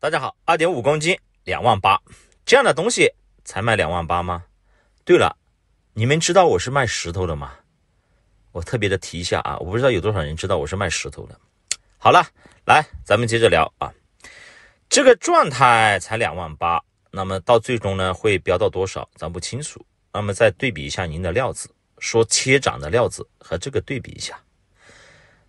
大家好，二点五公斤两万八，这样的东西才卖两万八吗？对了，你们知道我是卖石头的吗？我特别的提一下啊，我不知道有多少人知道我是卖石头的。好了，来，咱们接着聊啊。这个状态才两万八，那么到最终呢会飙到多少咱不清楚。那么再对比一下您的料子，说切涨的料子和这个对比一下。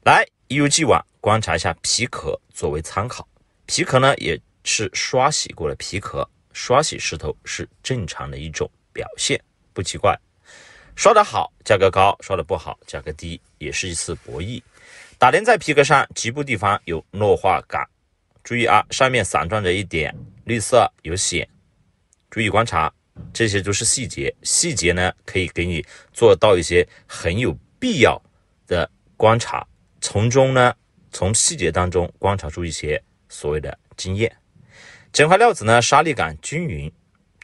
来，一如既往观察一下皮壳作为参考。皮壳呢也是刷洗过的皮壳，刷洗石头是正常的一种表现，不奇怪。刷的好，价格高；刷的不好，价格低，也是一次博弈。打铃在皮革上局部地方有糯化感，注意啊，上面散状着一点绿色，有藓。注意观察，这些都是细节，细节呢可以给你做到一些很有必要的观察，从中呢从细节当中观察出一些。所谓的经验，整块料子呢，沙粒感均匀。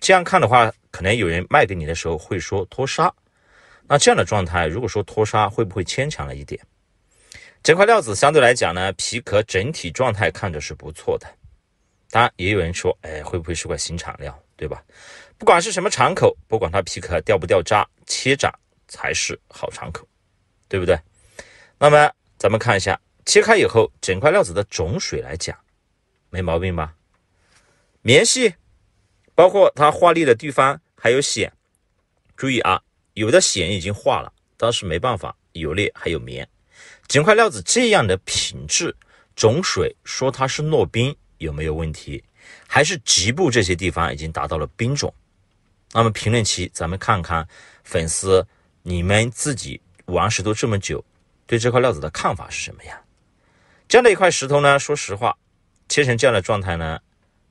这样看的话，可能有人卖给你的时候会说脱沙。那这样的状态，如果说脱沙，会不会牵强了一点？整块料子相对来讲呢，皮壳整体状态看着是不错的。当然，也有人说，哎，会不会是块新产料，对吧？不管是什么场口，不管它皮壳掉不掉渣，切斩才是好场口，对不对？那么咱们看一下，切开以后，整块料子的种水来讲。没毛病吧？棉细，包括它化裂的地方还有藓，注意啊，有的藓已经化了，但是没办法。有裂还有棉，整块料子这样的品质，种水说它是糯冰有没有问题？还是局部这些地方已经达到了冰种？那么评论区咱们看看粉丝，你们自己玩石头这么久，对这块料子的看法是什么呀？这样的一块石头呢，说实话。切成这样的状态呢，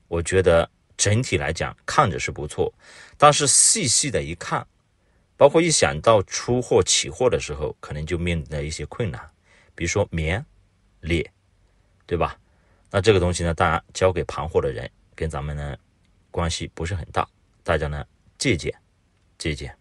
我觉得整体来讲看着是不错，但是细细的一看，包括一想到出货起货的时候，可能就面临一些困难，比如说棉裂，对吧？那这个东西呢，当然交给盘货的人，跟咱们呢关系不是很大，大家呢借鉴借鉴。